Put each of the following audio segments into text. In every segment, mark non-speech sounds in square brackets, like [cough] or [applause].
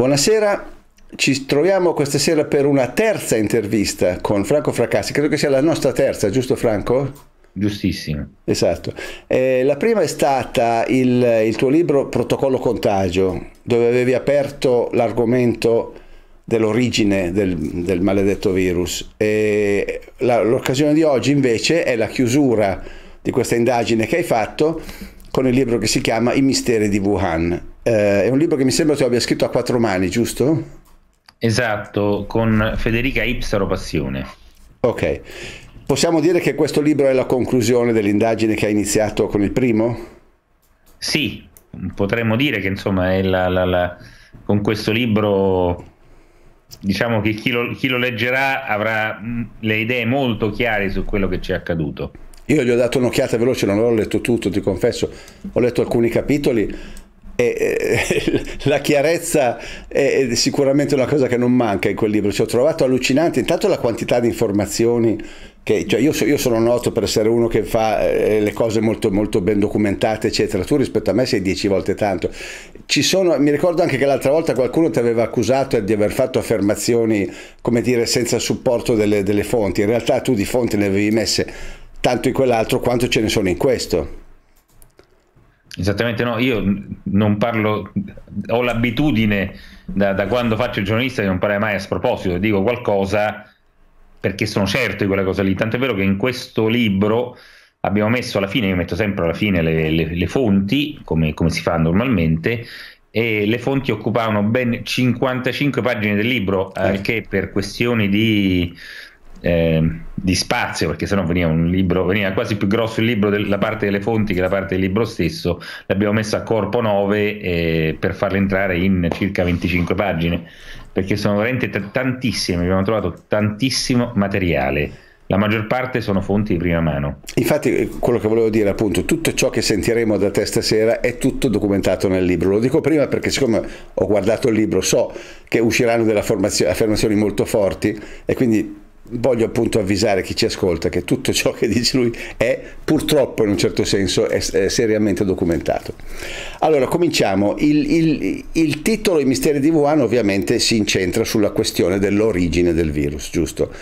Buonasera, ci troviamo questa sera per una terza intervista con Franco Fracassi, credo che sia la nostra terza, giusto Franco? Giustissimo. Esatto. Eh, la prima è stata il, il tuo libro Protocollo Contagio, dove avevi aperto l'argomento dell'origine del, del, maledetto virus. l'occasione di oggi invece è la chiusura di questa indagine che hai fatto con il libro che si chiama I misteri di Wuhan. Eh, è un libro che mi sembra tu abbia scritto a quattro mani, giusto? Esatto, con Federica Ipsaro Passione. Ok. Possiamo dire che questo libro è la conclusione dell'indagine che hai iniziato con il primo? Sì, potremmo dire che insomma la, la, la... con questo libro diciamo che chi lo, chi lo leggerà avrà mm, le idee molto chiare su quello che ci è accaduto. Io gli ho dato un'occhiata veloce, non l'ho letto tutto, ti confesso, ho letto alcuni capitoli, eh, [laughs] la chiarezza è sicuramente una cosa che non manca in quel libro, ci ho trovato allucinante intanto la quantità di informazioni che, cioè io, so, io, sono noto per essere uno che fa eh, le cose molto, molto, ben documentate, eccetera. Tu rispetto a me sei dieci volte tanto. Sono, mi ricordo anche che l'altra volta qualcuno ti aveva accusato di aver fatto affermazioni, come dire, senza supporto delle, delle fonti. In realtà tu di fonti ne avevi messe tanto in quell'altro quanto ce ne sono in questo. Esattamente no, io non parlo, ho l'abitudine da, da quando faccio il giornalista di non parlare mai a sproposito, dico qualcosa perché sono certo di quella cosa lì, tanto è vero che in questo libro abbiamo messo alla fine, io metto sempre alla fine le, le, le fonti, come, come, si fa normalmente, e le fonti occupavano ben 55 pagine del libro, eh, che per questioni di eh, di spazio, perché sennò veniva un libro, veniva quasi più grosso il libro della parte delle fonti che la parte del libro stesso, l'abbiamo messo a corpo 9 eh, per farla entrare in circa 25 pagine, perché sono veramente t- tantissime, abbiamo trovato tantissimo materiale la maggior parte sono fonti di prima mano. Infatti, eh, quello che volevo dire appunto, tutto ciò che sentiremo da te stasera è tutto documentato nel libro. Lo dico prima perché, siccome ho guardato il libro, so che usciranno delle affermazioni molto forti e quindi voglio appunto avvisare chi ci ascolta che tutto ciò che dice lui è purtroppo in un certo senso è, è seriamente documentato. Allora cominciamo, il, il, il titolo I misteri di Wuhan ovviamente si incentra sulla questione dell'origine del virus, giusto?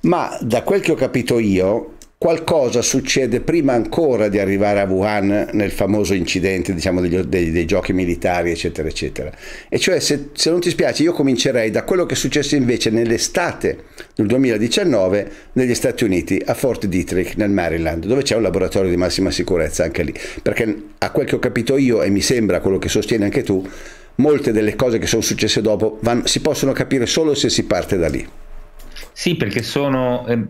Ma da quel che ho capito io, qualcosa succede prima ancora di arrivare a Wuhan nel famoso incidente diciamo, degli, dei, dei, giochi militari eccetera eccetera e cioè se, se, non ti spiace io comincerei da quello che è successo invece nell'estate del 2019 negli Stati Uniti a Fort Detrick nel Maryland dove c'è un laboratorio di massima sicurezza anche lì perché a quel che ho capito io e mi sembra quello che sostieni anche tu molte delle cose che sono successe dopo vanno, si possono capire solo se si parte da lì sì perché sono eh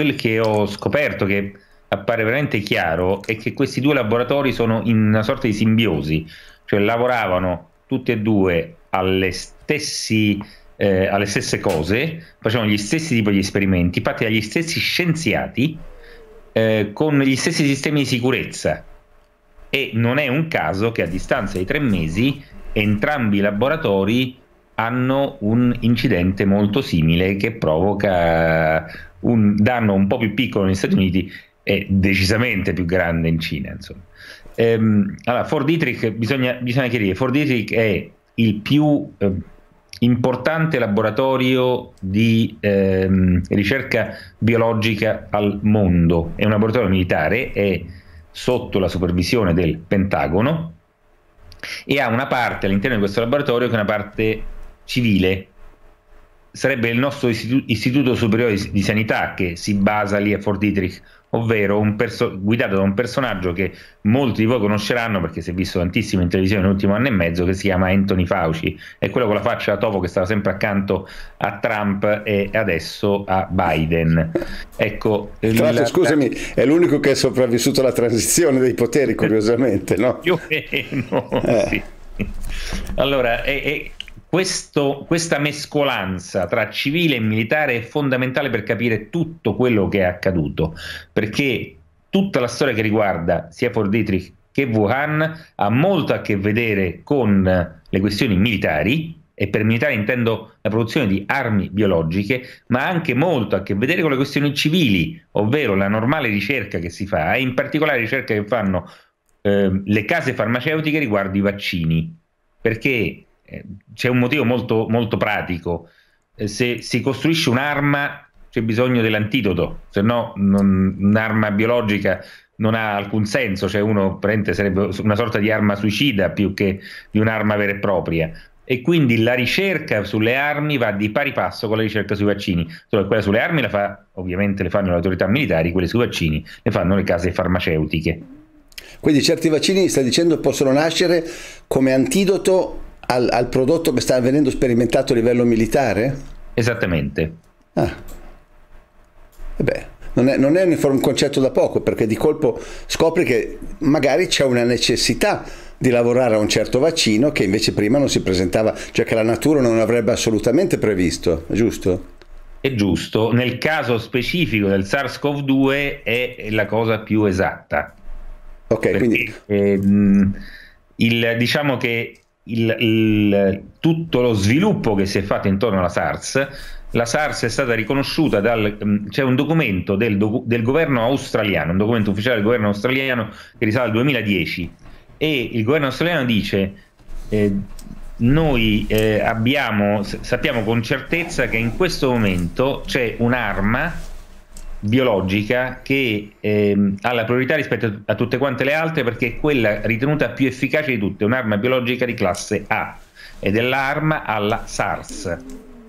quel che ho scoperto che appare veramente chiaro è che questi due laboratori sono in una sorta di simbiosi, cioè lavoravano tutti e due alle, stessi, eh, alle stesse cose, facevano gli stessi tipi di esperimenti fatti dagli stessi scienziati eh, con gli stessi sistemi di sicurezza. E non è un caso che a distanza di tre mesi entrambi i laboratori hanno un incidente molto simile che provoca un danno un po' più piccolo negli Stati Uniti e decisamente più grande in Cina. Insomma. Ehm, allora, Ford Dietrich, bisogna, bisogna chiarire, Ford Dietrich è il più eh, importante laboratorio di ehm, ricerca biologica al mondo, è un laboratorio militare, è sotto la supervisione del Pentagono e ha una parte all'interno di questo laboratorio che è una parte civile, sarebbe il nostro istitu- istituto superiore di sanità che si basa lì a Fort Dietrich, ovvero perso- guidato da un personaggio che molti di voi conosceranno perché si è visto tantissimo in televisione nell'ultimo anno e mezzo, che si chiama Anthony Fauci, è quello con la faccia da topo che stava sempre accanto a Trump e adesso a Biden. Ecco, Tra l'altro, scusami, è l'unico che è sopravvissuto alla transizione dei poteri, curiosamente, no? [laughs] Più o meno, eh. sì. Allora, è, è questo, questa mescolanza tra civile e militare è fondamentale per capire tutto quello che è accaduto, perché tutta la storia che riguarda sia Fort Dietrich che Wuhan ha molto a che vedere con le questioni militari, e per militare intendo la produzione di armi biologiche, ma anche molto a che vedere con le questioni civili, ovvero la normale ricerca che si fa, e in particolare la ricerca che fanno eh, le case farmaceutiche riguardo i vaccini, perché c'è un motivo molto, molto pratico. Eh, se si costruisce un'arma c'è bisogno dell'antidoto, se no non, un'arma biologica non ha alcun senso, cioè uno sarebbe una sorta di arma suicida più che di un'arma vera e propria. E quindi la ricerca sulle armi va di pari passo con la ricerca sui vaccini, solo che quella sulle armi la fa, ovviamente le fanno le autorità militari, quelle sui vaccini le fanno le case farmaceutiche. Quindi certi vaccini, stai dicendo, possono nascere come antidoto al, al prodotto che sta venendo sperimentato a livello militare? Esattamente. Ah. E eh beh, non è, non è un concetto da poco perché di colpo scopri che magari c'è una necessità di lavorare a un certo vaccino che invece prima non si presentava, cioè che la natura non avrebbe assolutamente previsto, giusto? È giusto, nel caso specifico del SARS-CoV-2 è la cosa più esatta. Ok, Perché, quindi... Ehm, il, diciamo che il, il, tutto lo sviluppo che si è fatto intorno alla SARS, la SARS è stata riconosciuta dal... Mm, c'è un documento del, del governo australiano, un documento ufficiale del governo australiano che risale al 2010 e il governo australiano dice eh, noi eh, abbiamo, sappiamo con certezza che in questo momento c'è un'arma biologica che ehm, ha la priorità rispetto a tutte quante le altre perché è quella ritenuta più efficace di tutte, un'arma biologica di classe A ed è l'arma alla SARS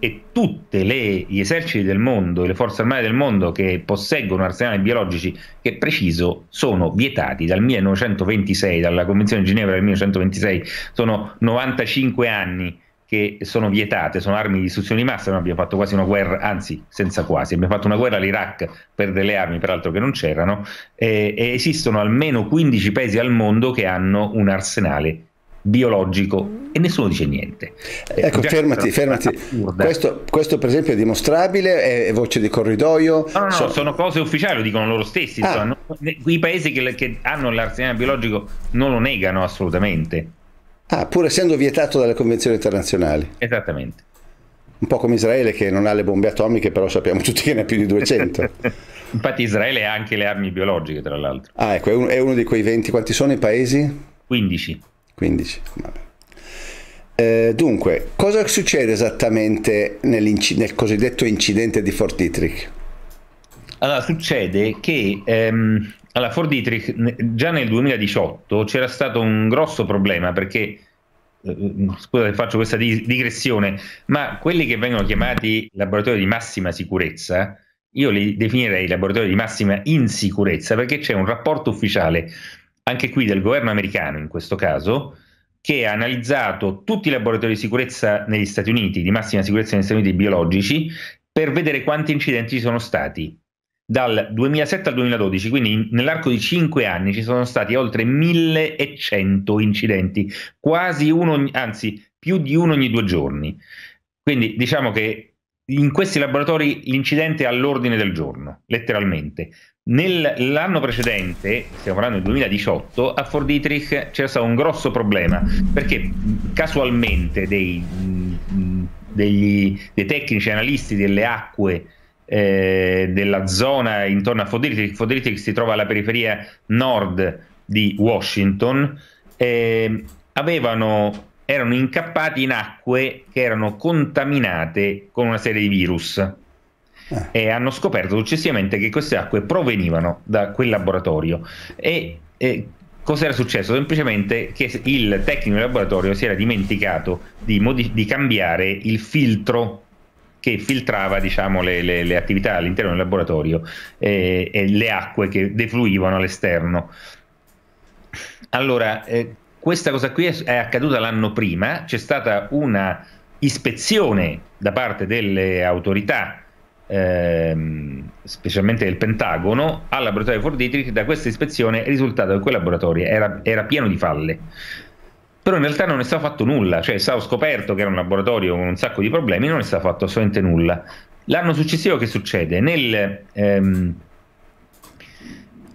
e tutti gli eserciti del mondo e le forze armate del mondo che posseggono arsenali biologici che preciso sono vietati dal 1926, dalla Convenzione di Ginevra del 1926, sono 95 anni che sono vietate, sono armi di distruzione di massa, noi abbiamo fatto quasi una guerra, anzi senza quasi, abbiamo fatto una guerra all'Iraq per delle armi peraltro che non c'erano eh, e esistono almeno 15 paesi al mondo che hanno un arsenale biologico e nessuno dice niente. Ecco, Già fermati, eh, fermati. Eh, questo, questo, per esempio è dimostrabile, è voce di corridoio. No, no, so... no sono cose ufficiali, lo dicono loro stessi. Ah. Insomma, non, I paesi che, che hanno l'arsenale biologico non lo negano assolutamente. Ah, pur essendo vietato dalle convenzioni internazionali. Esattamente. Un po' come Israele che non ha le bombe atomiche, però sappiamo tutti che ne ha più di 200. [laughs] Infatti Israele ha anche le armi biologiche, tra l'altro. Ah, ecco, è, un, è uno di quei 20. Quanti sono i paesi? 15. 15, vabbè. Eh, dunque, cosa succede esattamente nel cosiddetto incidente di Fort Dietrich? Allora, succede che ehm, allora, Ford Dietrich già nel 2018 c'era stato un grosso problema perché eh, scusa scusate faccio questa digressione, ma quelli che vengono chiamati laboratori di massima sicurezza, io li definirei laboratori di massima insicurezza perché c'è un rapporto ufficiale, anche qui del governo americano in questo caso, che ha analizzato tutti i laboratori di sicurezza negli Stati Uniti, di massima sicurezza negli Stati Uniti biologici, per vedere quanti incidenti ci sono stati dal 2007 al 2012, quindi nell'arco di 5 anni ci sono stati oltre 1100 incidenti, quasi uno, anzi più di uno ogni due giorni. Quindi diciamo che in questi laboratori l'incidente è all'ordine del giorno, letteralmente. Nell'anno precedente, stiamo parlando del 2018, a Fort Dietrich c'era stato un grosso problema perché casualmente dei, mm, mm, degli, dei tecnici analisti delle acque eh, della zona intorno a Fodritic. Fodritic si trova alla periferia nord di Washington. Eh, avevano, erano incappati in acque che erano contaminate con una serie di virus eh. e hanno scoperto successivamente che queste acque provenivano da quel laboratorio. E, e cos'era successo? Semplicemente che il tecnico del laboratorio si era dimenticato di, modi- di cambiare il filtro che filtrava diciamo, le, le, le, attività all'interno del laboratorio eh, e le acque che defluivano all'esterno. Allora, eh, questa cosa qui è, accaduta l'anno prima, c'è stata una ispezione da parte delle autorità Ehm, specialmente del Pentagono, al laboratorio Forditri, da questa ispezione è risultato che quel laboratorio era, era pieno di falle però in realtà non è stato fatto nulla, cioè è stato scoperto che era un laboratorio con un sacco di problemi, non è stato fatto assolutamente nulla. L'anno successivo che succede? Nel ehm,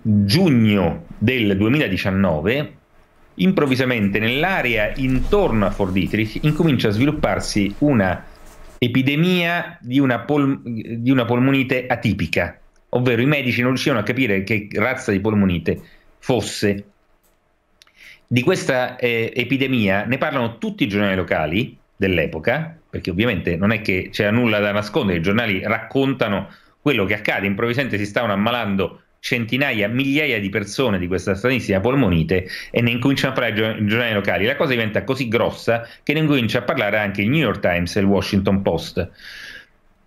giugno del 2019, improvvisamente nell'area intorno a Fort Dietrich incomincia a svilupparsi una epidemia di una, pol- di una polmonite atipica, ovvero i medici non riuscivano a capire che razza di polmonite fosse di questa eh, epidemia ne parlano tutti i giornali locali dell'epoca, perché ovviamente non è che c'era nulla da nascondere, i giornali raccontano quello che accade, improvvisamente si stavano ammalando centinaia, migliaia di persone di questa stranissima polmonite e ne incominciano a parlare i giornali locali. La cosa diventa così grossa che ne incomincia a parlare anche il New York Times e il Washington Post.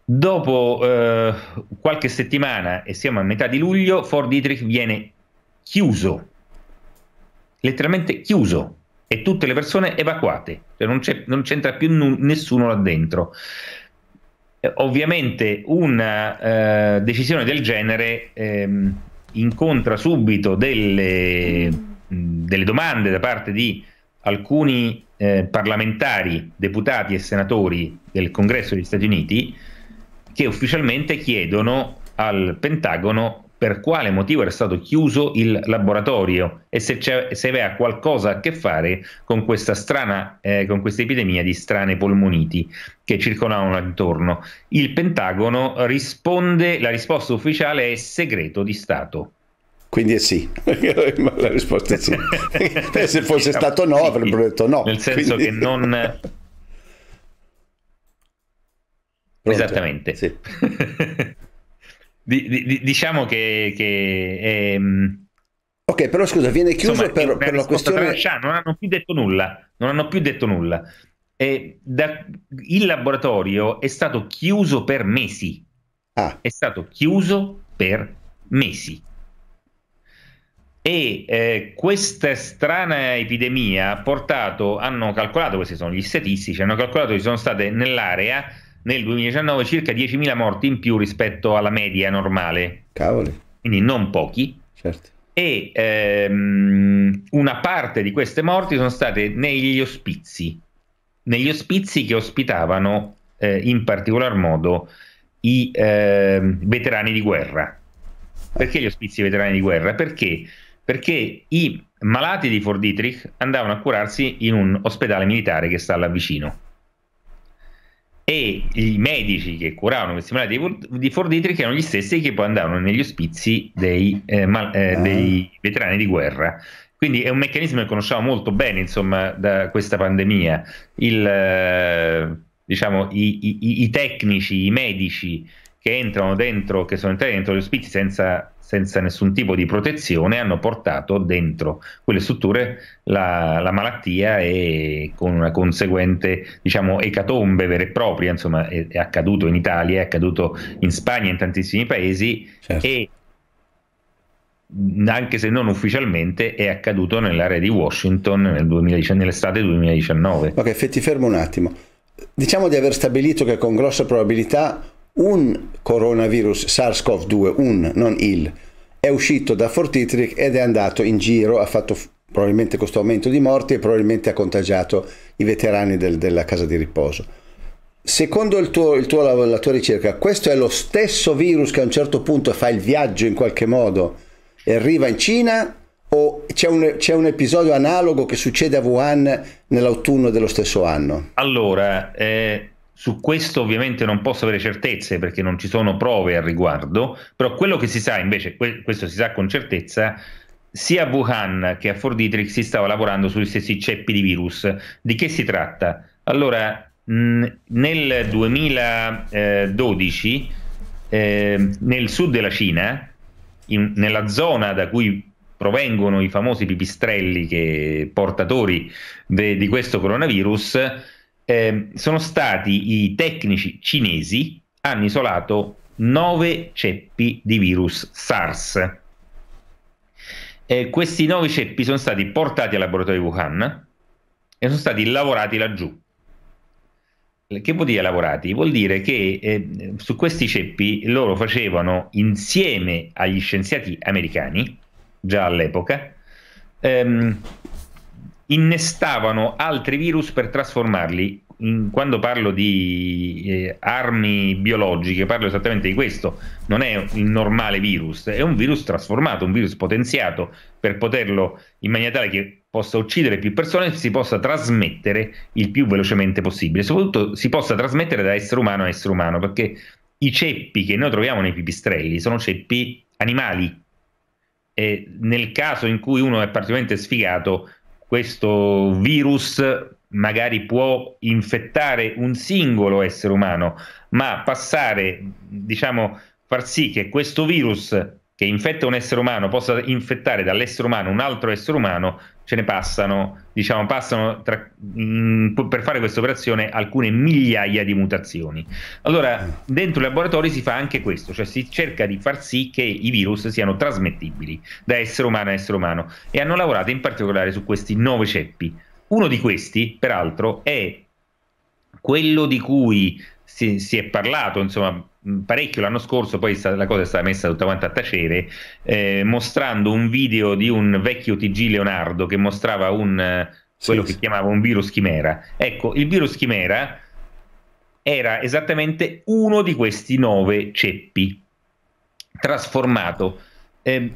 Dopo eh, qualche settimana, e siamo a metà di luglio, Fort Dietrich viene chiuso letteralmente chiuso e tutte le persone evacuate, cioè non, non c'entra più n- nessuno là dentro. Eh, ovviamente una eh, decisione del genere ehm, incontra subito delle, delle, domande da parte di alcuni eh, parlamentari, deputati e senatori del Congresso degli Stati Uniti che ufficialmente chiedono al Pentagono per quale motivo era stato chiuso il laboratorio e se, se aveva qualcosa a che fare con questa strana, eh, con questa epidemia di strane polmoniti che circolavano intorno. Il Pentagono risponde, la risposta ufficiale è segreto di Stato. Quindi è sì, [laughs] la risposta è sì. [laughs] Eh, se fosse stato no avrebbero detto no. Nel senso Quindi... che non... [laughs] Esattamente. Sì di, di, diciamo che, che ehm... Ok, però scusa, viene chiuso Insomma, per, per la questione... non hanno più detto nulla, non hanno più detto nulla. Da, il laboratorio è stato chiuso per mesi. Ah. È stato chiuso per mesi. E eh, questa strana epidemia ha portato, hanno calcolato, questi sono gli statistici, hanno calcolato che ci sono state nell'area nel 2019 circa 10.000 morti in più rispetto alla media normale. Cavoli. Quindi non pochi. Certo. E ehm, una parte di queste morti sono state negli ospizi, negli ospizi che ospitavano eh, in particolar modo i eh, veterani di guerra. Perché gli ospizi veterani di guerra? Perché? Perché i malati di Fort Dietrich andavano a curarsi in un ospedale militare che sta là vicino e i medici che curavano questi malati di Forditric erano gli stessi che poi andavano negli ospizi dei, eh, mal, eh, ah. dei veterani di guerra. Quindi è un meccanismo che conosciamo molto bene, insomma, da questa pandemia. Il, eh, diciamo, i, i, i, tecnici, i medici che entrano dentro, che sono entrati dentro gli ospiti senza, senza nessun tipo di protezione, hanno portato dentro quelle strutture la, la malattia e con una conseguente diciamo, ecatombe vera e propria, insomma è, è, accaduto in Italia, è accaduto in Spagna, in tantissimi paesi certo. e anche se non ufficialmente, è accaduto nell'area di Washington nel 2010, nell'estate 2019. Ok, fetti fermo un attimo. Diciamo di aver stabilito che con grossa probabilità un coronavirus SARS-CoV-2, un, non il, è uscito da Fort Fortitric ed è andato in giro, ha fatto probabilmente questo aumento di morti e probabilmente ha contagiato i veterani del, della casa di riposo. Secondo il tuo, il tuo, la tua ricerca, questo è lo stesso virus che a un certo punto fa il viaggio in qualche modo e arriva in Cina o c'è un, c'è un episodio analogo che succede a Wuhan nell'autunno dello stesso anno? Allora, eh, su questo ovviamente non posso avere certezze perché non ci sono prove al riguardo, però quello che si sa invece, que- questo si sa con certezza, sia a Wuhan che a Fort Detrick si stava lavorando sugli stessi ceppi di virus. Di che si tratta? Allora, mh, nel 2012 eh, ehm, nel sud della Cina, in, nella zona da cui provengono i famosi pipistrelli che, portatori de, di questo coronavirus, eh, sono stati i tecnici cinesi hanno isolato nove ceppi di virus SARS. Eh, questi nove ceppi sono stati portati al laboratorio di Wuhan e sono stati lavorati laggiù. Che vuol dire lavorati? Vuol dire che eh, su questi ceppi loro facevano insieme agli scienziati americani, già all'epoca, ehm, innestavano altri virus per trasformarli. In, quando parlo di eh, armi biologiche, parlo esattamente di questo. Non è il normale virus, è un virus trasformato, un virus potenziato per poterlo in maniera tale che possa uccidere più persone e si possa trasmettere il più velocemente possibile. Soprattutto si possa trasmettere da essere umano a essere umano, perché i ceppi che noi troviamo nei pipistrelli sono ceppi animali. E nel caso in cui uno è particolarmente sfigato, questo virus magari può infettare un singolo essere umano, ma passare, diciamo, far sì che questo virus che infetta un essere umano possa infettare dall'essere umano un altro essere umano, ce ne passano, diciamo, passano tra, mh, per fare questa operazione alcune migliaia di mutazioni. Allora, dentro i laboratori si fa anche questo, cioè si cerca di far sì che i virus siano trasmettibili da essere umano a essere umano e hanno lavorato in particolare su questi nove ceppi. Uno di questi, peraltro, è quello di cui si, si è parlato, insomma, parecchio l'anno scorso, poi la cosa è stata messa tutta quanta a tacere, eh, mostrando un video di un vecchio TG Leonardo che mostrava un, eh, quello sì, che sì. chiamava un virus chimera. Ecco, il virus chimera era esattamente uno di questi nove ceppi, trasformato. Eh,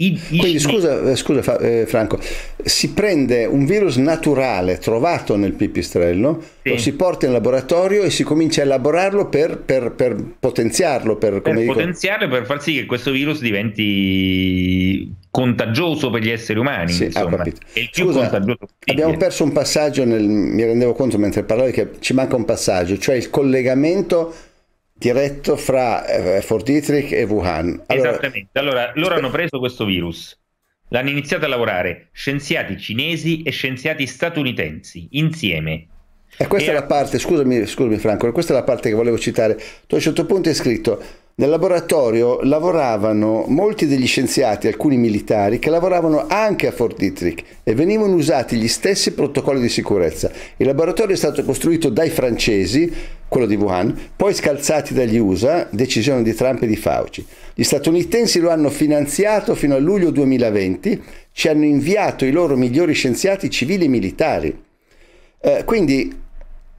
quindi scusa, eh, scusa eh, Franco, si prende un virus naturale trovato nel pipistrello, sì. lo si porta in laboratorio e si comincia a elaborarlo per, per, per potenziarlo. Per, per potenziarlo e per far sì che questo virus diventi contagioso per gli esseri umani. Sì, insomma. Scusa, abbiamo perso un passaggio, nel, mi rendevo conto mentre parlavi che ci manca un passaggio, cioè il collegamento diretto fra eh, Fort Dietrich e Wuhan. Allora... Esattamente, allora loro hanno preso questo virus, l'hanno iniziato a lavorare scienziati cinesi e scienziati statunitensi insieme. E questa e è la parte, scusami, scusami Franco, questa è la parte che volevo citare. Tu a un certo punto hai scritto nel laboratorio lavoravano molti degli scienziati, alcuni militari, che lavoravano anche a Fort Detrick e venivano usati gli stessi protocolli di sicurezza. Il laboratorio è stato costruito dai francesi, quello di Wuhan, poi scalzati dagli USA, decisione di Trump e di Fauci. Gli statunitensi lo hanno finanziato fino a luglio 2020, ci hanno inviato i loro migliori scienziati civili e militari. Eh, quindi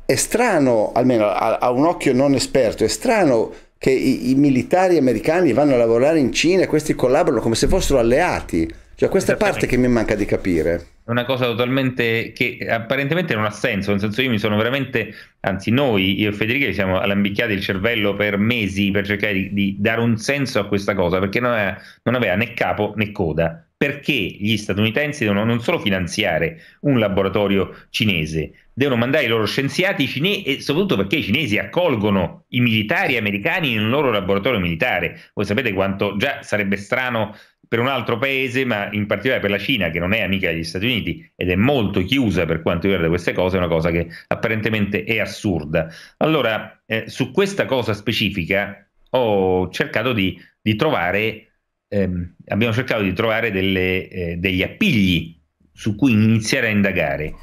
è strano, almeno a, a un occhio non esperto, è strano che i, i, militari americani vanno a lavorare in Cina e questi collaborano come se fossero alleati. Cioè questa è parte che mi manca di capire. È Una cosa totalmente che apparentemente non ha senso, nel senso io mi sono veramente, anzi noi, io e Federica ci siamo allambicchiati il cervello per mesi per cercare di, di, dare un senso a questa cosa, perché non, è, non aveva né capo né coda perché gli statunitensi devono non solo finanziare un laboratorio cinese, devono mandare i loro scienziati cinesi e soprattutto perché i cinesi accolgono i militari americani in un loro laboratorio militare. Voi sapete quanto già sarebbe strano per un altro paese, ma in particolare per la Cina, che non è amica degli Stati Uniti ed è molto chiusa per quanto riguarda queste cose, è una cosa che apparentemente è assurda. Allora, eh, su questa cosa specifica ho cercato di, di trovare ehm, abbiamo cercato di trovare delle, eh, degli appigli su cui iniziare a indagare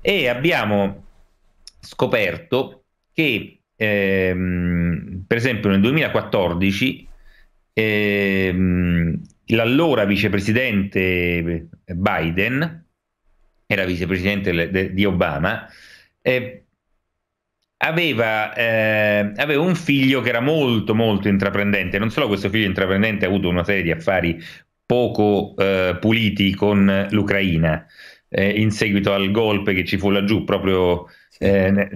e abbiamo scoperto che ehm, per esempio nel 2014 ehm, l'allora vicepresidente Biden era vicepresidente di Obama eh, Aveva, eh, aveva, un figlio che era molto molto intraprendente, non solo questo figlio intraprendente ha avuto una serie di affari poco eh, puliti con l'Ucraina eh, in seguito al golpe che ci fu laggiù proprio sì. Eh,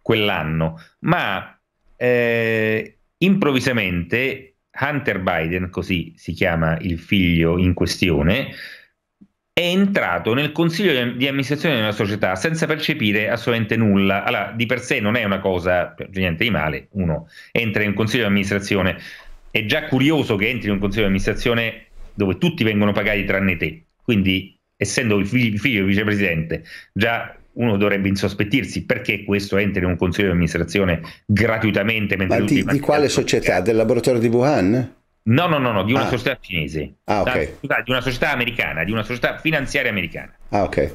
quell'anno, ma eh, improvvisamente Hunter Biden, così si chiama il figlio in questione, è entrato nel consiglio di amministrazione di una società senza percepire assolutamente nulla. Allora, di per sé non è una cosa niente di male, uno entra in un consiglio di amministrazione, è già curioso che entri in un consiglio di amministrazione dove tutti vengono pagati tranne te, quindi essendo il figlio, del vicepresidente, già uno dovrebbe insospettirsi perché questo entra in un consiglio di amministrazione gratuitamente. Ma di, di quale certo, società? Certo. Del laboratorio di Wuhan? No, no, no, no di una ah. società cinese. Ah, ok. Da, di una società americana, di una società finanziaria americana. Ah, ok.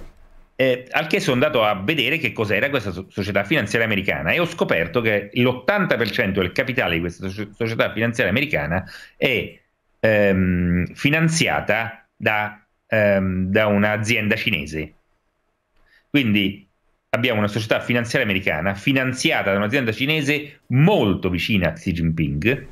Eh, al che sono andato a vedere che cos'era questa so- società finanziaria americana e ho scoperto che l'80% del capitale di questa so- società finanziaria americana è ehm, finanziata da, ehm, da un'azienda cinese. Quindi abbiamo una società finanziaria americana finanziata da un'azienda cinese molto vicina a Xi Jinping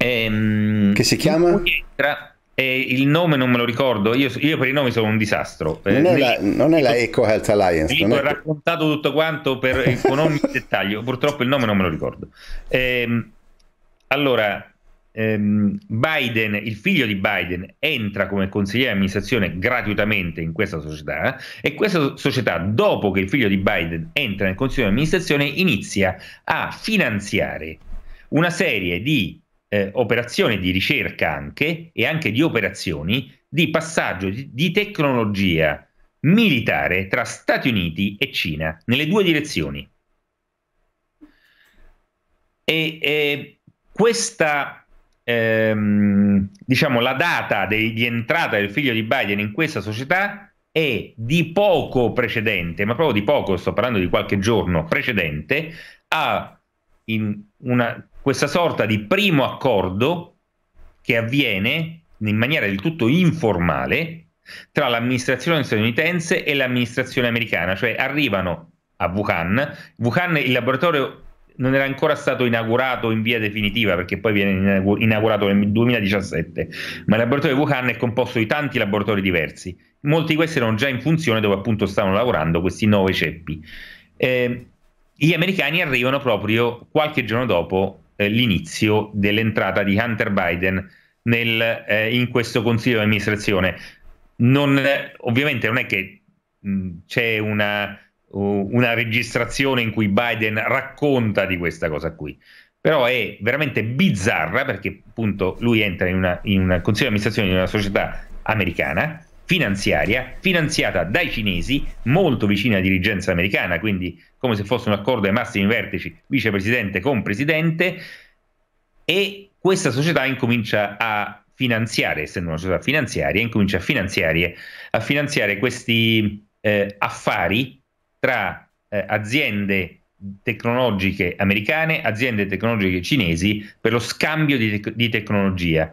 Ehm, che si chiama? Entra, eh, il nome non me lo ricordo, io, io, per i nomi sono un disastro. Eh, non è, la, non è la Eco Health Alliance. Il ho è raccontato tutto quanto per, [laughs] con ogni dettaglio, purtroppo il nome non me lo ricordo. Eh, allora, ehm, Biden, il figlio di Biden, entra come consigliere di amministrazione gratuitamente in questa società e questa società, dopo che il figlio di Biden entra nel consiglio di amministrazione, inizia a finanziare una serie di eh, operazioni di ricerca anche e anche di operazioni di passaggio di, di tecnologia militare tra Stati Uniti e Cina nelle due direzioni. E, e questa, ehm, diciamo, la data de- di entrata del figlio di Biden in questa società è di poco precedente, ma proprio di poco, sto parlando di qualche giorno precedente, a una questa sorta di primo accordo che avviene in maniera del tutto informale tra l'amministrazione statunitense e l'amministrazione americana, cioè arrivano a Wuhan, Wuhan il laboratorio non era ancora stato inaugurato in via definitiva perché poi viene inaugurato nel 2017, ma il laboratorio di Wuhan è composto di tanti laboratori diversi, molti di questi erano già in funzione dove appunto stavano lavorando questi nove ceppi. Eh, gli americani arrivano proprio qualche giorno dopo eh, l'inizio dell'entrata di Hunter Biden nel, eh, in questo consiglio di amministrazione. Non, ovviamente non è che mh, c'è una, uh, una registrazione in cui Biden racconta di questa cosa qui, però è veramente bizzarra perché appunto lui entra in, in un consiglio di amministrazione di una società americana finanziaria finanziata dai cinesi, molto vicina alla dirigenza americana, quindi come se fosse un accordo ai massimi vertici vicepresidente con presidente, e questa società incomincia a finanziare, essendo una società finanziaria, incomincia a finanziare, a finanziare questi eh, affari tra eh, aziende tecnologiche americane, aziende tecnologiche cinesi per lo scambio di, tec- di tecnologia.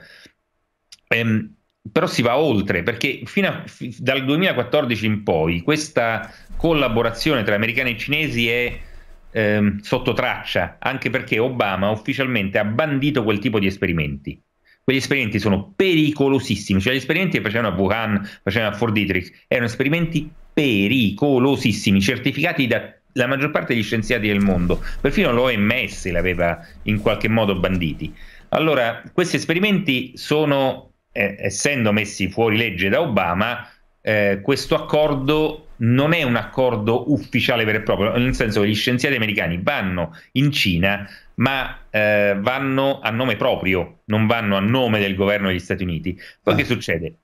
Ehm, però si va oltre perché fino a, f- dal 2014 in poi questa collaborazione tra americani e cinesi è ehm, sotto traccia, anche perché Obama ufficialmente ha bandito quel tipo di esperimenti. Quegli esperimenti sono pericolosissimi, cioè gli esperimenti che facevano a Wuhan, facevano a Fort Detrick, erano esperimenti pericolosissimi, certificati dalla maggior parte degli scienziati del mondo, perfino l'OMS li aveva in qualche modo banditi. Allora, questi esperimenti sono eh, essendo messi fuori legge da Obama, eh, questo accordo non è un accordo ufficiale vero e proprio, nel senso che gli scienziati americani vanno in Cina, ma eh, vanno a nome proprio, non vanno a nome del governo degli Stati Uniti. Poi ah. che succede?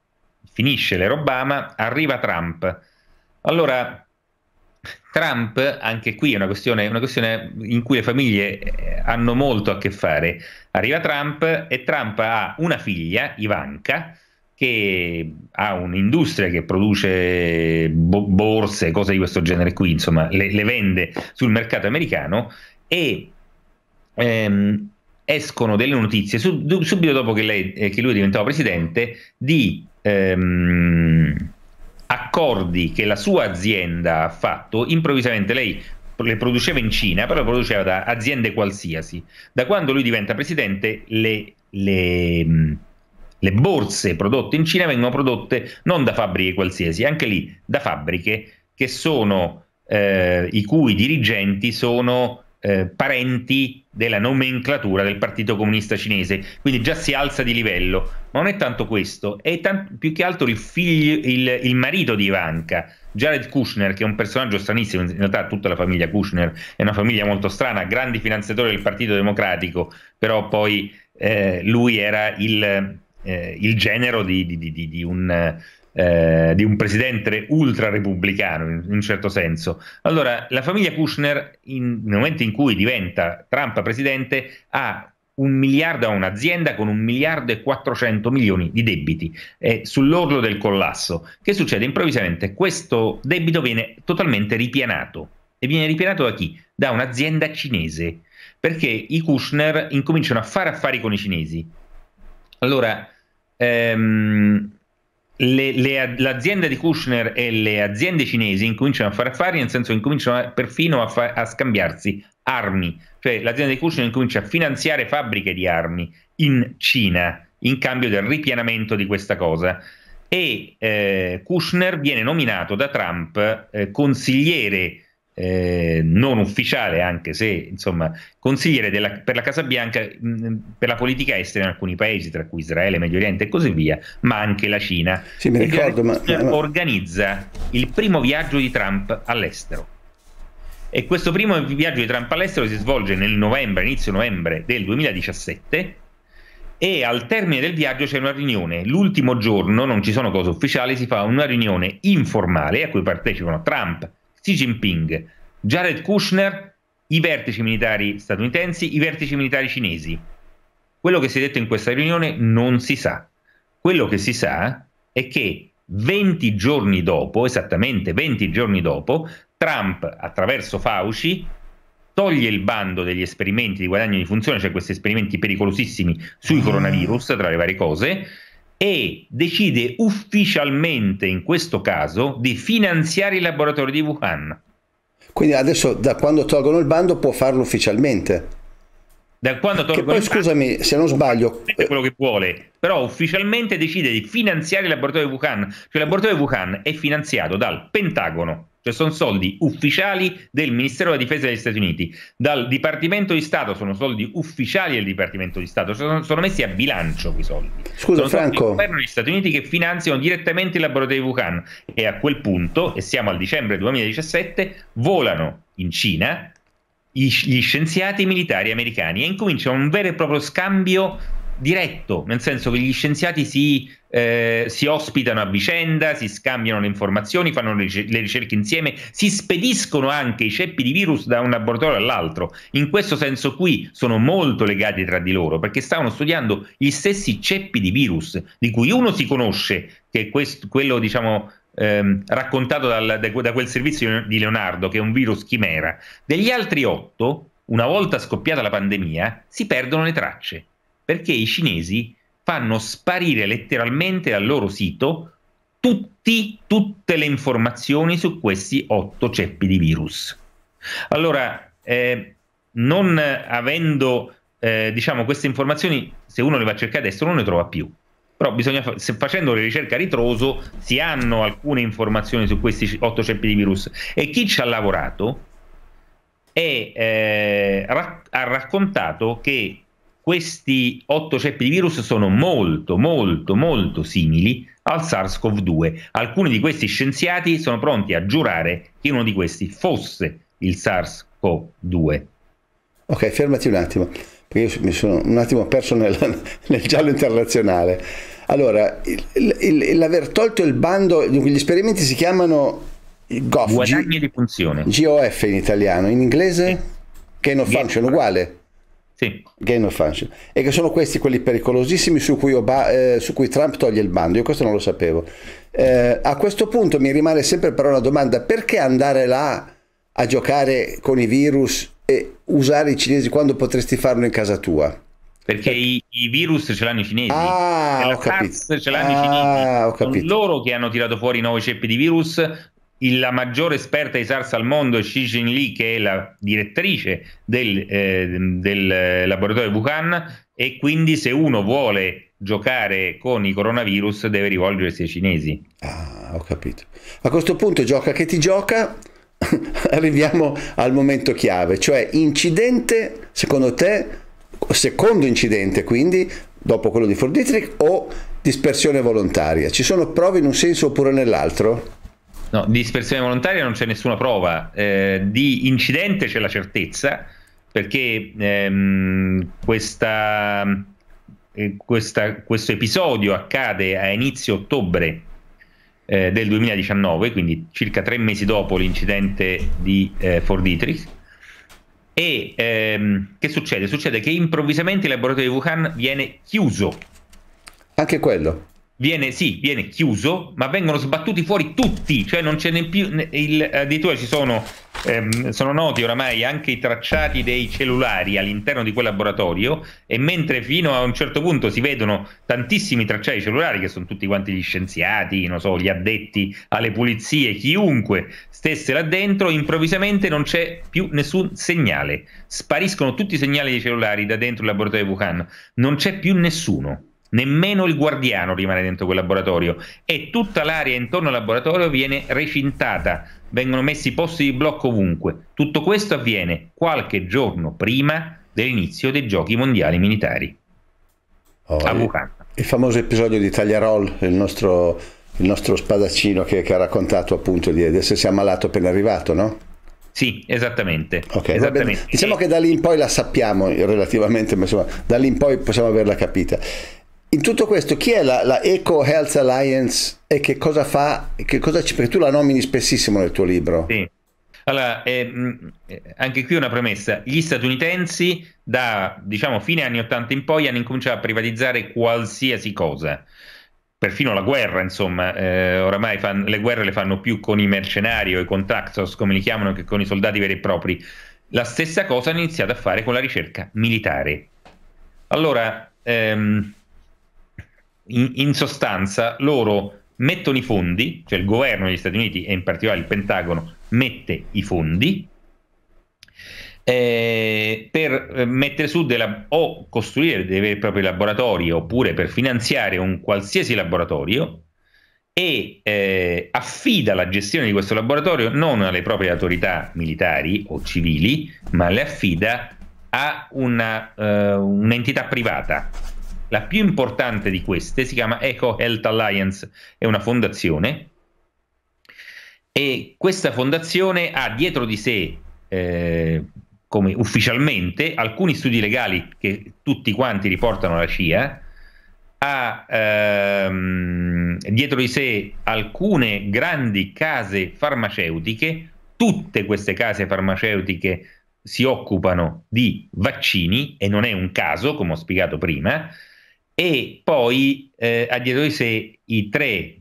Finisce l'era Obama, arriva Trump. Allora Trump, anche qui è una questione, una questione, in cui le famiglie eh, hanno molto a che fare. Arriva Trump e Trump ha una figlia, Ivanka, che ha un'industria che produce bo- borse, cose di questo genere qui, insomma, le, le vende sul mercato americano e ehm, escono delle notizie sub- subito dopo che, lei, eh, che, lui è diventato presidente di... Ehm, accordi che la sua azienda ha fatto, improvvisamente lei le produceva in Cina, però le produceva da aziende qualsiasi. Da quando lui diventa presidente, le, le, mm, le borse prodotte in Cina vengono prodotte non da fabbriche qualsiasi, anche lì da fabbriche che sono eh, i cui dirigenti sono eh, parenti della nomenclatura del Partito Comunista Cinese, quindi già si alza di livello, ma non è tanto questo, è tanto, più che altro il, figlio, il, il marito di Ivanka, Jared Kushner, che è un personaggio stranissimo, in realtà tutta la famiglia Kushner è una famiglia molto strana, grandi finanziatori del Partito Democratico, però poi eh, lui era il, eh, il genero di, di, di, di un eh, di un presidente ultra repubblicano in, in un certo senso. Allora, la famiglia Kushner, in, nel momento in cui diventa Trump presidente, ha un miliardo a un'azienda con un miliardo e 400 milioni di debiti eh, sull'orlo del collasso. Che succede? Improvvisamente questo debito viene totalmente ripianato. E viene ripianato da chi? Da un'azienda cinese. Perché i Kushner incominciano a fare affari con i cinesi. Allora, ehm, le, le, l'azienda di Kushner e le aziende cinesi incominciano a fare affari, nel senso che incominciano a, perfino a, fa, a, scambiarsi armi, cioè l'azienda di Kushner incomincia a finanziare fabbriche di armi in Cina in cambio del ripianamento di questa cosa. E eh, Kushner viene nominato da Trump eh, consigliere eh, non ufficiale, anche se insomma, consigliere della, per la Casa Bianca mh, per la politica estera in alcuni paesi, tra cui Israele, Medio Oriente e così via, ma anche la Cina. Sì, mi ricordo, ma, ma... organizza il primo viaggio di Trump all'estero. E questo primo viaggio di Trump all'estero si svolge nel novembre, inizio novembre del 2017 e al termine del viaggio c'è una riunione. L'ultimo giorno, non ci sono cose ufficiali, si fa una riunione informale a cui partecipano Trump, Xi Jinping, Jared Kushner, i vertici militari statunitensi, i vertici militari cinesi. Quello che si è detto in questa riunione non si sa. Quello che si sa è che 20 giorni dopo, esattamente 20 giorni dopo, Trump attraverso Fauci toglie il bando degli esperimenti di guadagno di funzione, cioè questi esperimenti pericolosissimi sui ah. coronavirus, tra le varie cose, e decide ufficialmente in questo caso di finanziare i laboratori di Wuhan. Quindi adesso da quando tolgono il bando può farlo ufficialmente? Da quando tolgono poi, il bando, scusami se non sbaglio... È quello che vuole, però ufficialmente decide di finanziare il laboratorio di Wuhan, cioè il laboratorio di Wuhan è finanziato dal Pentagono, cioè sono soldi ufficiali del Ministero della Difesa degli Stati Uniti, dal Dipartimento di Stato, sono soldi ufficiali del Dipartimento di Stato, sono, sono messi a bilancio quei soldi. Scusa sono Franco. del governo degli Stati Uniti che finanziano direttamente il laboratorio di Wuhan e a quel punto, e siamo al dicembre 2017, volano in Cina gli scienziati militari americani e incomincia un vero e proprio scambio diretto, nel senso che gli scienziati si, eh, si, ospitano a vicenda, si scambiano le informazioni, fanno le, le, ricerche insieme, si spediscono anche i ceppi di virus da un laboratorio all'altro. In questo senso qui sono molto legati tra di loro perché stavano studiando gli stessi ceppi di virus, di cui uno si conosce, che è questo, quello diciamo, ehm, raccontato dal, da quel servizio di Leonardo, che è un virus chimera. Degli altri otto, una volta scoppiata la pandemia, si perdono le tracce perché i cinesi fanno sparire letteralmente dal loro sito tutti, tutte le informazioni su questi otto ceppi di virus. Allora, eh, non avendo eh, diciamo queste informazioni, se uno le va a cercare adesso non ne trova più. Però bisogna, fa- se facendo le ricerche a ritroso si hanno alcune informazioni su questi otto ceppi di virus e chi ci ha lavorato è, eh, rac- ha raccontato che questi otto ceppi di virus sono molto, molto, molto simili al SARS-CoV-2. Alcuni di questi scienziati sono pronti a giurare che uno di questi fosse il SARS-CoV-2. Ok, fermati un attimo, perché io mi sono un attimo perso nel, [laughs] nel giallo internazionale. Allora, il, il, l'aver tolto il bando, gli esperimenti si chiamano GOF, guadagni G- di funzione. GOF in italiano, in inglese? Sì. Che non function, uguale sì. Gain of function. E che sono questi quelli pericolosissimi su cui, Oba, eh, su cui Trump toglie il bando. Io questo non lo sapevo. Eh, a questo punto mi rimane sempre però una domanda. Perché andare là a giocare con i virus e usare i cinesi quando potresti farlo in casa tua? Perché eh. i, i, virus ce l'hanno i cinesi, ah, ho capito. ce l'hanno ah, i cinesi. Ah, sono loro che hanno tirato fuori i nuovi ceppi di virus, il, la maggiore esperta di SARS al mondo è Xi Jinli, che è la direttrice del, eh, del laboratorio Wuhan, e quindi se uno vuole giocare con i coronavirus deve rivolgersi ai cinesi. Ah, ho capito. A questo punto gioca che ti gioca, [laughs] arriviamo al momento chiave, cioè incidente, secondo te, secondo incidente quindi, dopo quello di Dietrich, o dispersione volontaria? Ci sono prove in un senso oppure nell'altro? No, di dispersione volontaria non c'è nessuna prova, eh, di incidente c'è la certezza, perché ehm, questa, eh, questa, questo episodio accade a inizio ottobre eh, del 2019, quindi circa tre mesi dopo l'incidente di eh, Ford Dietrich. E ehm, che succede? Succede che improvvisamente il laboratorio di Wuhan viene chiuso. Anche quello viene, sì, viene chiuso, ma vengono sbattuti fuori tutti, cioè non ce n'è più, il, addirittura eh, ci sono, ehm, sono noti oramai anche i tracciati dei cellulari all'interno di quel laboratorio e mentre fino a un certo punto si vedono tantissimi tracciati cellulari che sono tutti quanti gli scienziati, non so, gli addetti alle pulizie, chiunque stesse là dentro, improvvisamente non c'è più nessun segnale, spariscono tutti i segnali dei cellulari da dentro il laboratorio di Wuhan, non c'è più nessuno nemmeno il guardiano rimane dentro quel laboratorio e tutta l'area intorno al laboratorio viene recintata, vengono messi posti di blocco ovunque. Tutto questo avviene qualche giorno prima dell'inizio dei giochi mondiali militari oh, a Wuhan. Il famoso episodio di Tagliarol, il nostro, il nostro spadaccino che, che, ha raccontato appunto di, di essersi ammalato appena arrivato, no? Sì, esattamente. Okay, esattamente. Diciamo che da lì in poi la sappiamo eh, relativamente, ma insomma, da lì in poi possiamo averla capita in tutto questo chi è la, la, Eco Health Alliance e che cosa fa? Che cosa ci, perché tu la nomini spessissimo nel tuo libro. Sì. Allora, ehm, anche qui una premessa. Gli statunitensi da, diciamo, fine anni 80 in poi hanno incominciato a privatizzare qualsiasi cosa. Perfino la guerra, insomma, eh, oramai fan, le guerre le fanno più con i mercenari o i contractors, come li chiamano, che con i soldati veri e propri. La stessa cosa hanno iniziato a fare con la ricerca militare. Allora, ehm, in, in sostanza loro mettono i fondi, cioè il governo degli Stati Uniti e in particolare il Pentagono mette i fondi eh, per eh, mettere su della, o costruire dei veri e propri laboratori oppure per finanziare un qualsiasi laboratorio e eh, affida la gestione di questo laboratorio non alle proprie autorità militari o civili, ma le affida a una, eh, un'entità privata la più importante di queste si chiama Eco Health Alliance, è una fondazione e questa fondazione ha dietro di sé eh, come ufficialmente alcuni studi legali che tutti quanti riportano alla CIA, ha ehm, dietro di sé alcune grandi case farmaceutiche, tutte queste case farmaceutiche si occupano di vaccini e non è un caso, come ho spiegato prima, e poi eh, ha dietro di sé i tre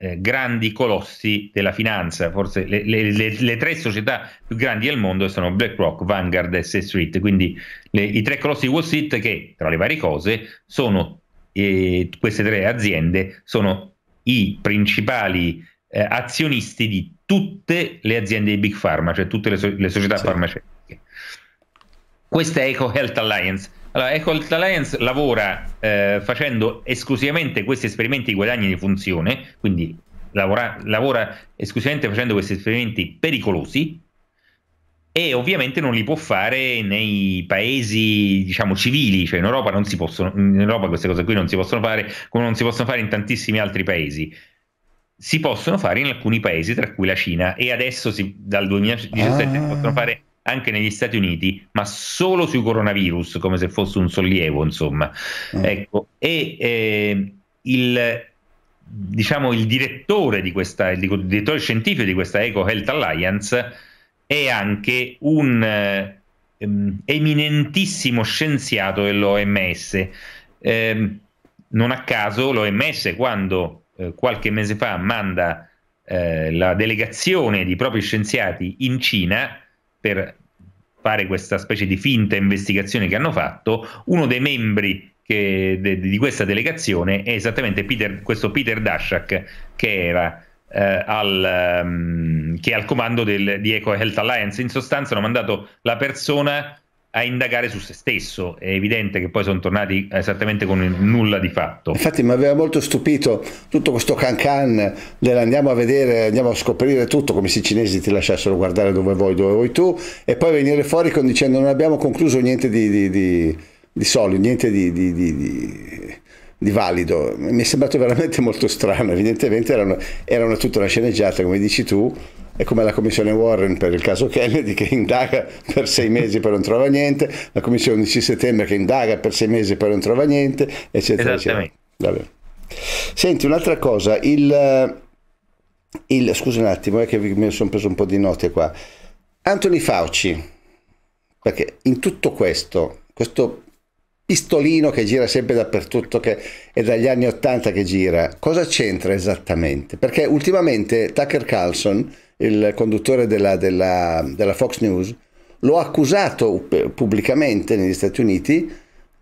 eh, grandi colossi della finanza, forse le, le, le, le, tre società più grandi al mondo sono BlackRock, Vanguard e State Street, quindi i tre colossi di Wall Street che tra le varie cose sono eh, queste tre aziende sono i principali eh, azionisti di tutte le aziende di Big Pharma, cioè tutte le, so- società sì. farmaceutiche. Questa è Eco Health Alliance allora, Eccult Alliance lavora eh, facendo esclusivamente questi esperimenti di guadagni di funzione, quindi lavora, lavora esclusivamente facendo questi esperimenti pericolosi, e ovviamente non li può fare nei paesi diciamo civili, cioè in Europa non si possono in Europa queste cose qui non si possono fare come non si possono fare in tantissimi altri paesi. Si possono fare in alcuni paesi, tra cui la Cina, e adesso si, dal 2017 ah. si possono ah. fare anche negli Stati Uniti, ma solo sui coronavirus, come se fosse un sollievo, insomma. Mm. Ecco, e eh, il, diciamo, il direttore di questa, il direttore scientifico di questa Eco Health Alliance è anche un eh, eminentissimo scienziato dell'OMS. Eh, non a caso l'OMS quando eh, qualche mese fa manda eh, la delegazione di propri scienziati in Cina, per fare questa specie di finta investigazione che hanno fatto, uno dei membri che, de, di questa delegazione è esattamente Peter, questo Peter Daszak che era eh, al, um, che è al comando del, di Eco Health Alliance. In sostanza hanno mandato la persona a indagare su se stesso. È evidente che poi sono tornati esattamente con nulla di fatto. Infatti mi aveva molto stupito tutto questo cancan dell'andiamo a vedere, andiamo a scoprire tutto, come se i cinesi ti lasciassero guardare dove vuoi, dove vuoi tu, e poi venire fuori con dicendo non abbiamo concluso niente di, di, di, di solido, niente di di valido. Mi è sembrato veramente molto strano, evidentemente era una, era una tutta una sceneggiata, come dici tu, è come la commissione Warren per il caso Kennedy che indaga per sei mesi per non trova niente, la commissione 11 settembre che indaga per sei mesi per non trova niente, eccetera. Esattamente. Eccetera. Senti, un'altra cosa, il, il, scusa un attimo, è che mi sono preso un po' di note qua. Anthony Fauci, perché in tutto questo, questo pistolino che gira sempre dappertutto, che è dagli anni Ottanta che gira, cosa c'entra esattamente? Perché ultimamente Tucker Carlson il conduttore della, della, della Fox News, lo ha accusato pubblicamente negli Stati Uniti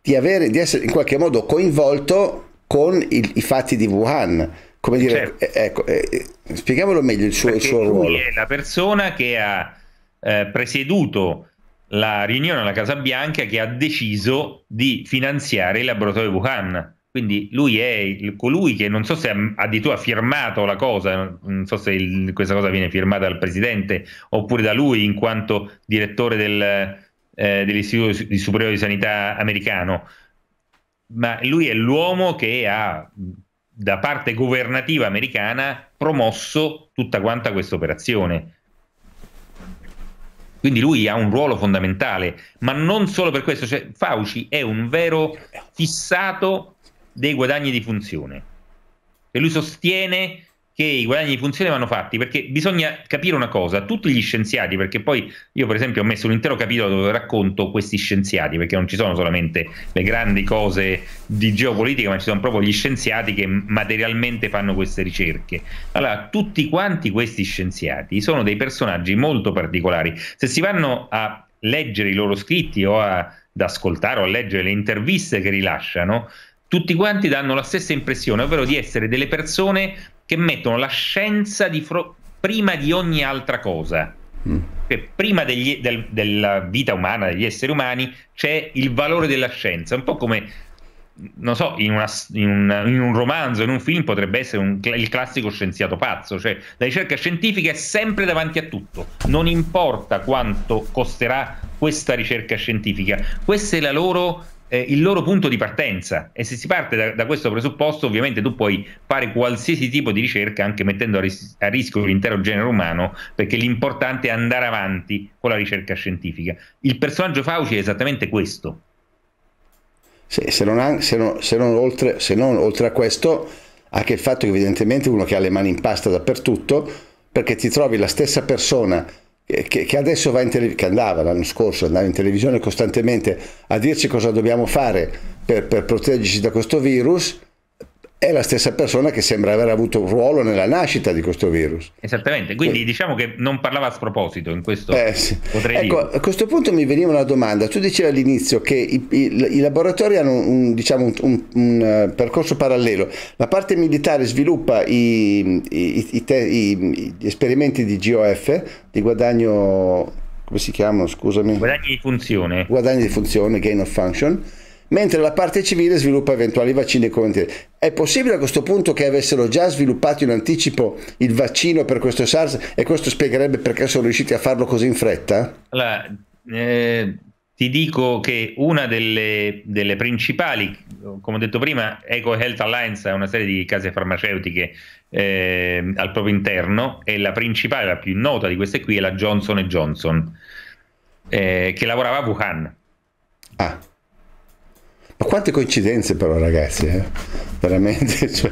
di, avere, di essere in qualche modo coinvolto con il, i fatti di Wuhan. Come dire, certo. Eh, ecco, eh, eh, spieghiamolo meglio il suo, il suo ruolo. è la persona che ha eh, presieduto la riunione alla Casa Bianca che ha deciso di finanziare il laboratorio Wuhan. Quindi lui è il, colui che non so se ha addirittura ha firmato la cosa, non so se il, questa cosa viene firmata dal presidente oppure da lui in quanto direttore del, eh, dell'Istituto di Superiore di Sanità americano, ma lui è l'uomo che ha da parte governativa americana promosso tutta quanta questa operazione. Quindi lui ha un ruolo fondamentale, ma non solo per questo, cioè, Fauci è un vero fissato dei guadagni di funzione. E cioè, lui sostiene che i guadagni di funzione vanno fatti perché bisogna capire una cosa, tutti gli scienziati, perché poi io per esempio ho messo un intero capitolo dove racconto questi scienziati, perché non ci sono solamente le grandi cose di geopolitica, ma ci sono proprio gli scienziati che materialmente fanno queste ricerche. Allora, tutti quanti questi scienziati sono dei personaggi molto particolari. Se si vanno a leggere i loro scritti o a, ad ascoltare o a leggere le interviste che rilasciano, tutti quanti danno la stessa impressione, ovvero di essere delle persone che mettono la scienza di fro- prima di ogni altra cosa. Mm. Cioè, prima degli, del, della vita umana, degli esseri umani, c'è il valore della scienza, un po' come non so, in, una, in, un, in, un, romanzo, in un film potrebbe essere un, il classico scienziato pazzo, cioè la ricerca scientifica è sempre davanti a tutto, non importa quanto costerà questa ricerca scientifica, questa è la loro eh, il loro punto di partenza e se si parte da, da, questo presupposto ovviamente tu puoi fare qualsiasi tipo di ricerca anche mettendo a, ris- a, rischio l'intero genere umano perché l'importante è andare avanti con la ricerca scientifica il personaggio Fauci è esattamente questo se, se, non, ha, se, non, se non, oltre, non, oltre, a questo anche il fatto che evidentemente uno che ha le mani in pasta dappertutto perché ti trovi la stessa persona che, che adesso va in televisione, che andava l'anno scorso, andava in televisione costantemente a dirci cosa dobbiamo fare per, per proteggerci da questo virus, è la stessa persona che sembra aver avuto un ruolo nella nascita di questo virus. Esattamente, quindi diciamo che non parlava a sproposito in questo. Eh, sì. ecco, dire. a questo punto mi veniva una domanda. Tu dicevi all'inizio che i, i, i laboratori hanno un, diciamo un, un, eh, percorso parallelo. La parte militare sviluppa i, gli esperimenti di GOF, di guadagno, come si chiamano, scusami? Guadagni di funzione. Guadagni di funzione, gain of function mentre la parte civile sviluppa eventuali vaccini e contro. È possibile a questo punto che avessero già sviluppato in anticipo il vaccino per questo SARS e questo spiegherebbe perché sono riusciti a farlo così in fretta? Allora, eh, ti dico che una delle, delle, principali, come ho detto prima, Eco Health Alliance è una serie di case farmaceutiche eh, al proprio interno e la principale, la più nota di queste qui è la Johnson Johnson, eh, che lavorava a Wuhan. Ah ma quante coincidenze però ragazzi, eh? veramente. [laughs] Cioè.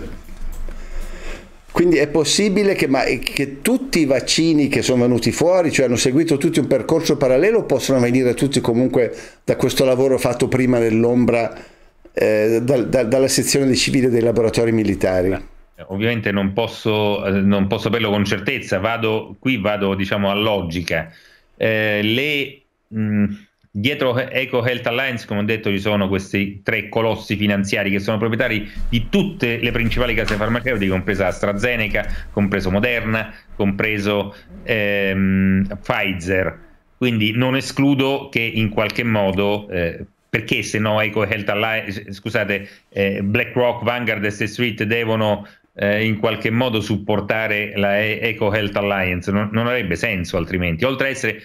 Quindi è possibile che, ma, che, tutti i vaccini che sono venuti fuori, cioè hanno seguito tutti un percorso parallelo, possano venire tutti comunque da questo lavoro fatto prima nell'ombra eh, da, da, dalla sezione di civile dei laboratori militari? Eh, ovviamente non posso, eh, non posso saperlo con certezza, vado, qui vado diciamo a logica. Eh, le... Mh, Dietro Eco Health Alliance, come ho detto, ci sono questi tre colossi finanziari che sono proprietari di tutte le principali case farmaceutiche, compresa AstraZeneca, compreso Moderna, compreso ehm, Pfizer. Quindi non escludo che in qualche modo, eh, perché se no Eco Health Alliance, scusate, eh, BlackRock, Vanguard e State Street devono eh, in qualche modo supportare la Eco Health Alliance, non, non avrebbe senso altrimenti, oltre a essere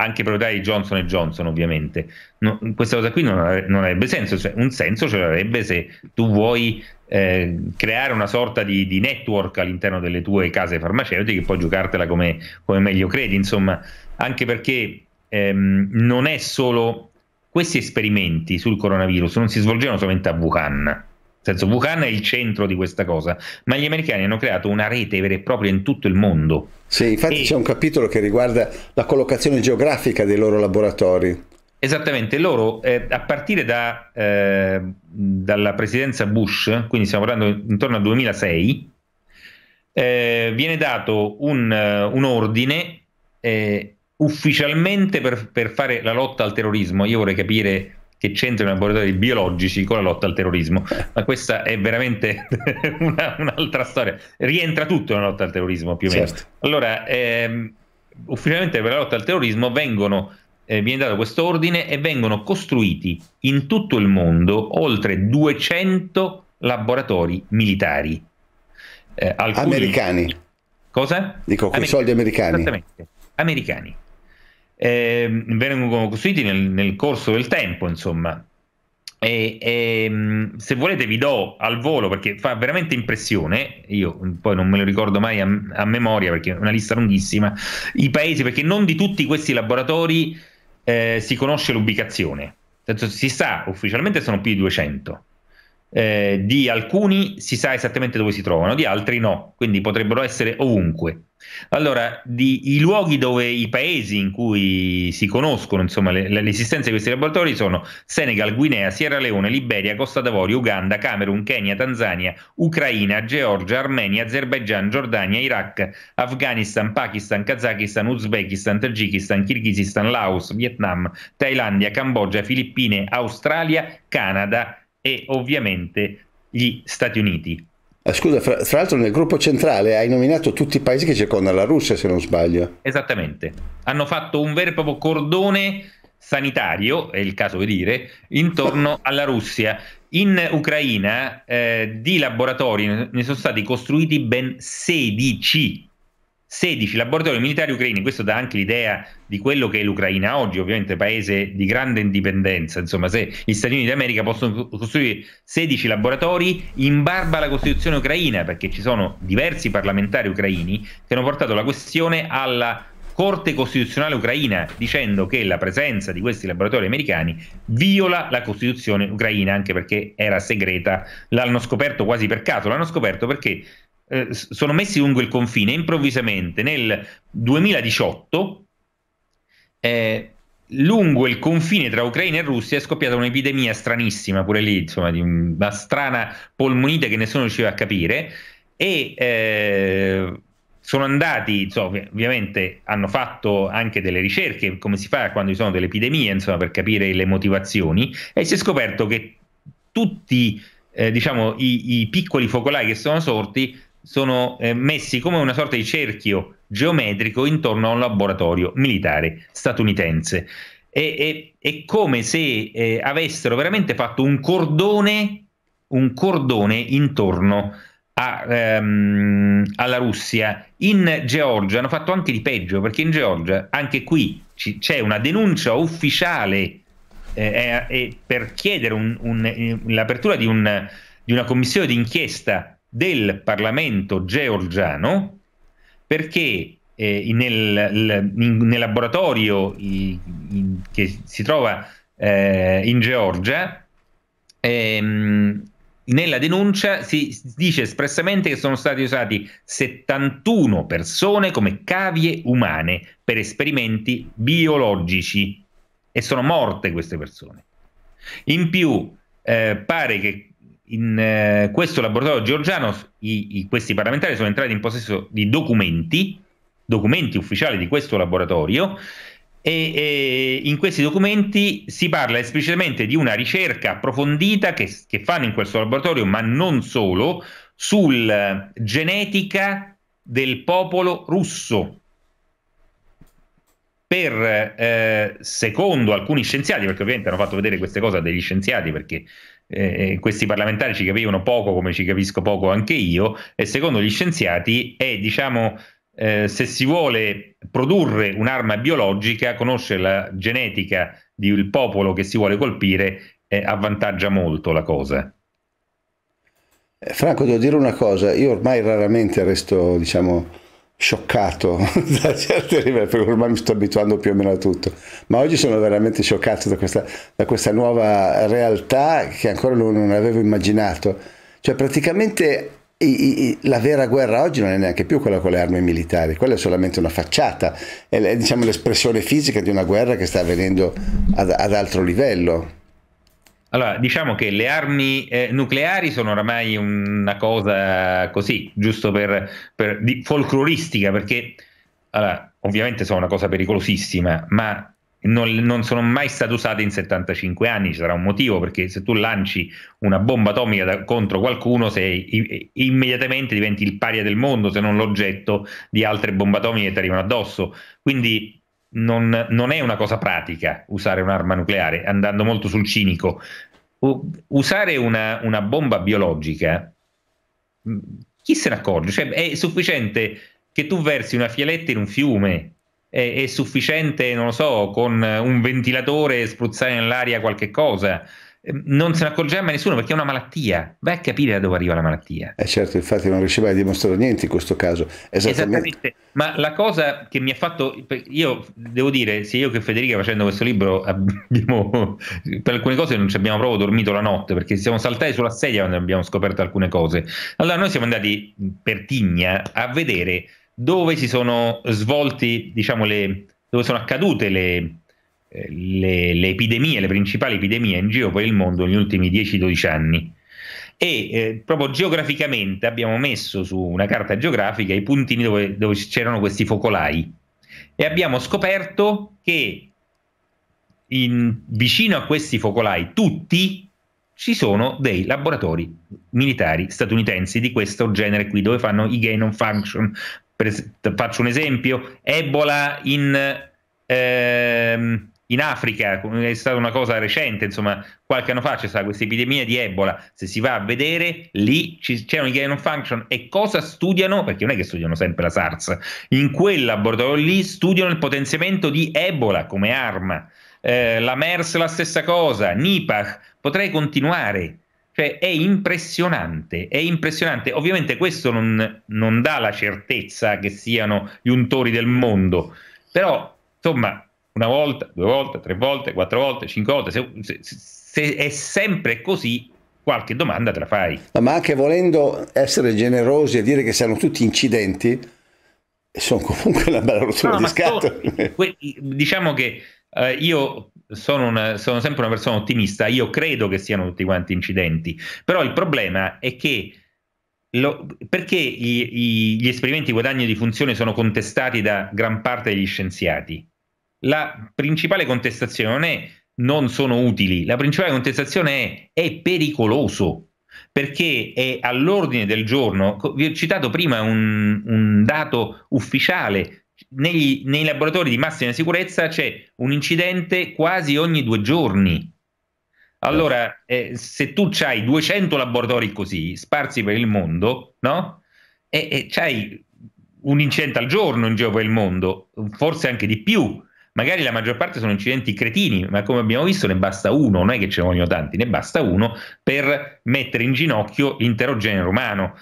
anche proprietari di Johnson Johnson ovviamente. No, questa cosa qui non, non avrebbe senso, cioè, un senso ce l'avrebbe se tu vuoi eh, creare una sorta di, di, network all'interno delle tue case farmaceutiche e poi giocartela come, come, meglio credi, insomma, anche perché ehm, non è solo questi esperimenti sul coronavirus non si svolgevano solamente a Wuhan senso, Wuhan è il centro di questa cosa, ma gli americani hanno creato una rete vera e propria in tutto il mondo. Sì, infatti e... c'è un capitolo che riguarda la collocazione geografica dei loro laboratori. Esattamente, loro eh, a partire da, eh, dalla presidenza Bush, quindi stiamo parlando intorno al 2006, eh, viene dato un, eh, un ordine eh, ufficialmente per, per, fare la lotta al terrorismo. Io vorrei capire che c'entrano i laboratori biologici con la lotta al terrorismo. Ma questa è veramente [laughs] una, un'altra storia. Rientra tutto nella lotta al terrorismo, più o meno. Certo. Allora, ehm, ufficialmente per la lotta al terrorismo vengono, eh, viene dato questo ordine e vengono costruiti in tutto il mondo oltre 200 laboratori militari. Eh, alcuni... Americani. Cosa? Dico, con i soldi americani. Esattamente, americani eh, vengono costruiti nel, nel, corso del tempo, insomma. E, e, mm, se volete vi do al volo perché fa veramente impressione. Io mm, poi non me lo ricordo mai a, a memoria perché è una lista lunghissima. I paesi, perché non di tutti questi laboratori eh, si conosce l'ubicazione. Si sa ufficialmente sono più di 200 eh, di alcuni si sa esattamente dove si trovano, di altri no, quindi potrebbero essere ovunque. Allora, di, i luoghi dove i paesi in cui si conoscono insomma, le, le, l'esistenza di questi laboratori sono Senegal, Guinea, Sierra Leone, Liberia, Costa d'Avorio, Uganda, Camerun, Kenya, Tanzania, Ucraina, Georgia, Armenia, Azerbaigian, Giordania, Iraq, Afghanistan, Pakistan, Kazakistan, Uzbekistan, Tagikistan, Kirghizistan, Laos, Vietnam, Thailandia, Cambogia, Filippine, Australia, Canada e ovviamente gli Stati Uniti. Eh, scusa, fra, fra, l'altro nel gruppo centrale hai nominato tutti i paesi che circondano la Russia, se non sbaglio. Esattamente. Hanno fatto un vero e proprio cordone sanitario, è il caso di dire, intorno [laughs] alla Russia. In Ucraina eh, di laboratori ne sono stati costruiti ben 16 16 laboratori militari ucraini, questo dà anche l'idea di quello che è l'Ucraina oggi, ovviamente paese di grande indipendenza, insomma se gli Stati Uniti d'America possono costruire 16 laboratori in barba alla Costituzione ucraina, perché ci sono diversi parlamentari ucraini che hanno portato la questione alla Corte Costituzionale ucraina dicendo che la presenza di questi laboratori americani viola la Costituzione ucraina, anche perché era segreta, l'hanno scoperto quasi per caso, l'hanno scoperto perché eh, sono messi lungo il confine, improvvisamente nel 2018 eh, lungo il confine tra Ucraina e Russia è scoppiata un'epidemia stranissima, pure lì, insomma, di una strana polmonite che nessuno riusciva a capire e eh, sono andati, insomma, ovviamente hanno fatto anche delle ricerche, come si fa quando ci sono delle epidemie, insomma, per capire le motivazioni e si è scoperto che tutti eh, diciamo, i, i piccoli focolai che sono sorti sono eh, messi come una sorta di cerchio geometrico intorno a un laboratorio militare statunitense. E, è, è come se eh, avessero veramente fatto un cordone, un cordone intorno a, ehm, alla Russia. In Georgia hanno fatto anche di peggio, perché in Georgia, anche qui, c- c'è una denuncia ufficiale eh, per chiedere un, un, eh, l'apertura di, un, di una commissione d'inchiesta del Parlamento georgiano perché eh, nel, in, laboratorio i, in, che si trova eh, in Georgia ehm, nella denuncia si dice espressamente che sono stati usati 71 persone come cavie umane per esperimenti biologici e sono morte queste persone. In più eh, pare che in eh, questo laboratorio georgiano i, i, questi parlamentari sono entrati in possesso di documenti, documenti ufficiali di questo laboratorio e, e in questi documenti si parla esplicitamente di una ricerca approfondita che, che fanno in questo laboratorio, ma non solo, sul eh, genetica del popolo russo. Per, eh, secondo alcuni scienziati, perché ovviamente hanno fatto vedere queste cose a degli scienziati, perché eh, eh, questi parlamentari ci capivano poco come ci capisco poco anche io e secondo gli scienziati è diciamo eh, se si vuole produrre un'arma biologica conoscere la genetica del popolo che si vuole colpire eh, avvantaggia molto la cosa eh, Franco devo dire una cosa io ormai raramente resto diciamo scioccato [laughs] da certe livelli, perché ormai mi sto abituando più o meno a tutto, ma oggi sono veramente scioccato da questa, da questa nuova realtà che ancora non, non avevo immaginato. Cioè praticamente i, i, la vera guerra oggi non è neanche più quella con le armi militari, quella è solamente una facciata, è, è diciamo, l'espressione fisica di una guerra che sta avvenendo ad, ad altro livello. Allora, diciamo che le armi eh, nucleari sono oramai una cosa così, giusto per, per di, folcloristica, perché allora, ovviamente sono una cosa pericolosissima, ma non, non, sono mai state usate in 75 anni, ci sarà un motivo, perché se tu lanci una bomba atomica da, contro qualcuno, sei, i, immediatamente diventi il paria del mondo, se non l'oggetto di altre bombe atomiche che ti arrivano addosso. Quindi non, non è una cosa pratica usare un'arma nucleare, andando molto sul cinico. Usare una, una bomba biologica, mm, chi se ne accorge? Cioè, è sufficiente che tu versi una fialetta in un fiume, è, è sufficiente, non lo so, con un ventilatore spruzzare nell'aria qualche cosa. Ehm, non se ne accorgeva nessuno perché è una malattia. Vai a capire da dove arriva la malattia. Eh certo, infatti non riusciva a dimostrare niente in questo caso. Esattamente. Esattamente. Ma la cosa che mi ha fatto, io devo dire, sia io che Federica facendo questo libro [laughs] abbiamo, per alcune cose non ci abbiamo proprio dormito la notte perché siamo saltati sulla sedia quando abbiamo scoperto alcune cose. Allora noi siamo andati per Tigna a vedere dove si sono svolti, diciamo, le, dove sono accadute le, le, le, epidemie, le principali epidemie in giro per il mondo negli ultimi 10-12 anni. E eh, proprio geograficamente abbiamo messo su una carta geografica i puntini dove, dove c'erano questi focolai e abbiamo scoperto che in, vicino a questi focolai, tutti, ci sono dei laboratori militari statunitensi di questo genere qui, dove fanno i gain on function. Per, faccio un esempio, Ebola in... Ehm, in Africa, è stata una cosa recente, insomma, qualche anno fa c'è stata questa epidemia di Ebola, se si va a vedere, lì c'è un gain of function e cosa studiano, perché non è che studiano sempre la SARS, in quel laboratorio lì studiano il potenziamento di Ebola come arma, eh, la MERS la stessa cosa, Nipah, potrei continuare. Cioè, è impressionante, è impressionante. Ovviamente questo non, non dà la certezza che siano gli untori del mondo, però, insomma, una volta, due volte, tre volte, quattro volte, cinque volte, se, se, se è sempre così qualche domanda te la fai. Ma anche volendo essere generosi e dire che siano tutti incidenti, sono comunque una bella rottura no, di scatole. So, [laughs] diciamo che eh, io sono, una, sono, sempre una persona ottimista, io credo che siano tutti quanti incidenti, però il problema è che lo, perché gli, gli, gli esperimenti guadagno di funzione sono contestati da gran parte degli scienziati? la principale contestazione non è non sono utili, la principale contestazione è è pericoloso perché è all'ordine del giorno, vi ho citato prima un, un dato ufficiale, negli, nei laboratori di massima sicurezza c'è un incidente quasi ogni due giorni. Allora, eh, se tu hai 200 laboratori così, sparsi per il mondo, no? E, e c'hai un incidente al giorno in giro per il mondo, forse anche di più. Magari la maggior parte sono incidenti cretini, ma come abbiamo visto ne basta uno, non è che ce ne vogliono tanti, ne basta uno per mettere in ginocchio l'intero genere umano.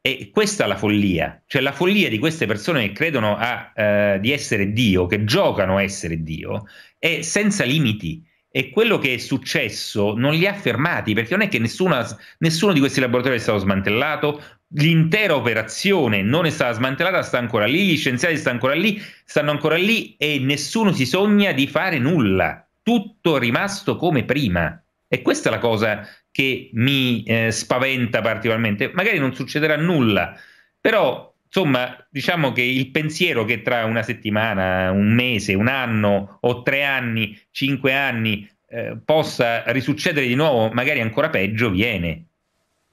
E questa è la follia, cioè la follia di queste persone che credono a, eh, di essere Dio, che giocano a essere Dio, è senza limiti e quello che è successo non li ha fermati perché non è che nessuna, nessuno di questi laboratori è stato smantellato, l'intera operazione non è stata smantellata, sta ancora lì, gli scienziati stanno ancora lì, stanno ancora lì e nessuno si sogna di fare nulla, tutto è rimasto come prima. E questa è la cosa che mi eh, spaventa particolarmente. Magari non succederà nulla, però insomma, diciamo che il pensiero che tra una settimana, un mese, un anno o tre anni, cinque anni eh, possa risuccedere di nuovo, magari ancora peggio, viene.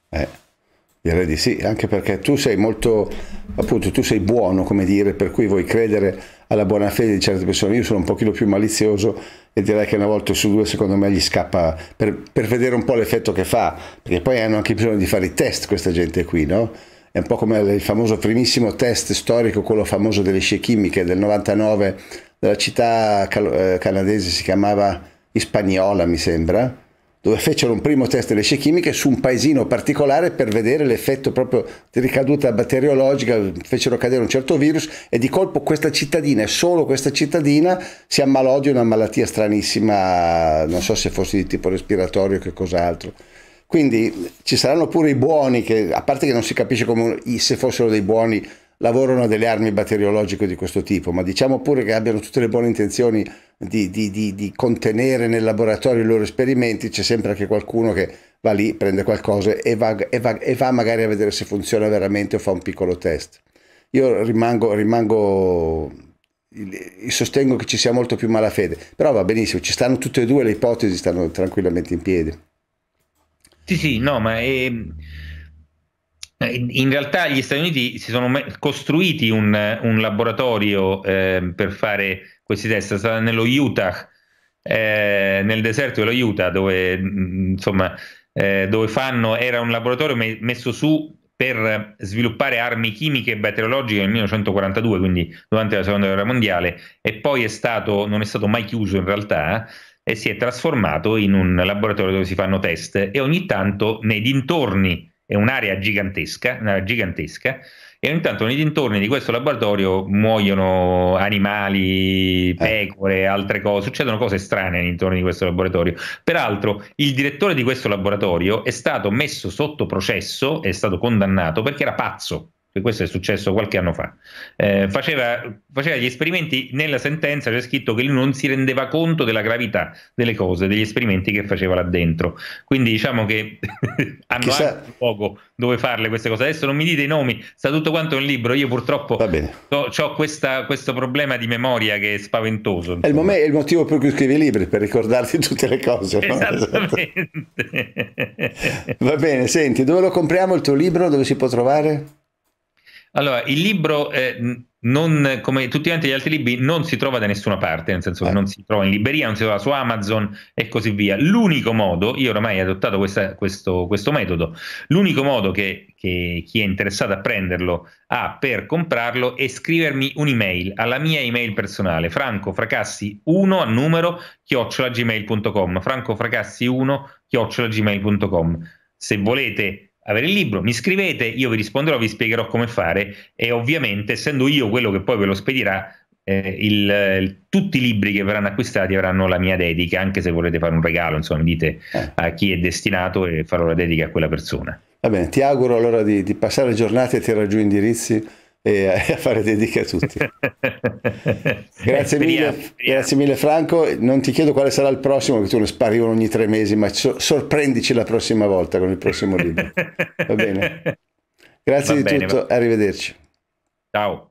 Eh. Direi di sì, anche perché tu sei molto, appunto, tu sei buono, come dire, per cui vuoi credere alla buona fede di certe persone. Io sono un pochino più malizioso e direi che una volta su due secondo me gli scappa per, per vedere un po' l'effetto che fa, perché poi hanno anche bisogno di fare i test questa gente qui, no? È un po' come il famoso primissimo test storico, quello famoso delle scie chimiche del 99 della città eh, canadese, si chiamava Hispaniola, mi sembra dove fecero un primo test delle scie chimiche su un paesino particolare per vedere l'effetto proprio di ricaduta batteriologica, fecero cadere un certo virus e di colpo questa cittadina e solo questa cittadina si ammalò di una malattia stranissima, non so se fosse di tipo respiratorio o che cos'altro. Quindi ci saranno pure i buoni che, a parte che non si capisce come, se fossero dei buoni lavorano a delle armi batteriologiche di questo tipo, ma diciamo pure che abbiano tutte le buone intenzioni di, di, di, di contenere nel laboratorio i loro esperimenti, c'è sempre anche qualcuno che va lì, prende qualcosa e va, e va, e va magari a vedere se funziona veramente o fa un piccolo test. Io rimango, rimango sostengo che ci sia molto più malafede, però va benissimo, ci stanno tutte e due le ipotesi, stanno tranquillamente in piedi. Sì, sì, no, ma è ehm, eh, in realtà gli Stati Uniti si sono costruiti un, un laboratorio eh, per fare questi test, è stato nello Utah, eh, nel deserto dello Utah, dove, mm, insomma, eh, dove fanno, era un laboratorio me- messo su per sviluppare armi chimiche e batteriologiche nel 1942, quindi durante la seconda guerra mondiale, e poi è stato, non è stato mai chiuso in realtà, e si è trasformato in un laboratorio dove si fanno test e ogni tanto nei dintorni è un'area gigantesca, una gigantesca e ogni tanto nei dintorni di questo laboratorio muoiono animali, eh. pecore, altre cose, succedono cose strane nei dintorni di questo laboratorio. Peraltro il direttore di questo laboratorio è stato messo sotto processo, è stato condannato perché era pazzo che questo è successo qualche anno fa, eh, faceva, faceva, gli esperimenti, nella sentenza c'è scritto che lui non si rendeva conto della gravità delle cose, degli esperimenti che faceva là dentro. Quindi diciamo che [laughs] hanno Chissà... anche poco dove farle queste cose. Adesso non mi dite i nomi, sta tutto quanto nel libro, io purtroppo ho questo problema di memoria che è spaventoso. È il, mom- è il, motivo per cui scrivi i libri, per ricordarti tutte le cose. Esattamente. No? Esatto. Va bene, senti, dove lo compriamo il tuo libro? Dove si può trovare? Allora, il libro, eh, non, come tutti gli altri libri, non si trova da nessuna parte, nel senso che non si trova in libreria, non si trova su Amazon e così via. L'unico modo, io oramai ho adottato questa, questo, questo, metodo, l'unico modo che, che, chi è interessato a prenderlo ha per comprarlo è scrivermi un'email alla mia email personale, francofracassi1 a numero chiocciolagmail.com, francofracassi1 chiocciolagmail.com. Se volete avere il libro, mi scrivete, io vi risponderò, vi spiegherò come fare e ovviamente essendo io quello che poi ve lo spedirà, eh, il, il, tutti i libri che verranno acquistati avranno la mia dedica, anche se volete fare un regalo, insomma, dite eh. a chi è destinato e farò la dedica a quella persona. Va bene, ti auguro allora di, di passare giornate e ti raggiungo indirizzi e a [laughs] fare dediche a tutti. [laughs] grazie, mille, grazie mille Franco, non ti chiedo quale sarà il prossimo, perché tu ne sparivano ogni tre mesi, ma so sorprendici la prossima volta con il prossimo libro. Va bene. [laughs] Grazie va di bene, tutto, va. arrivederci. Ciao.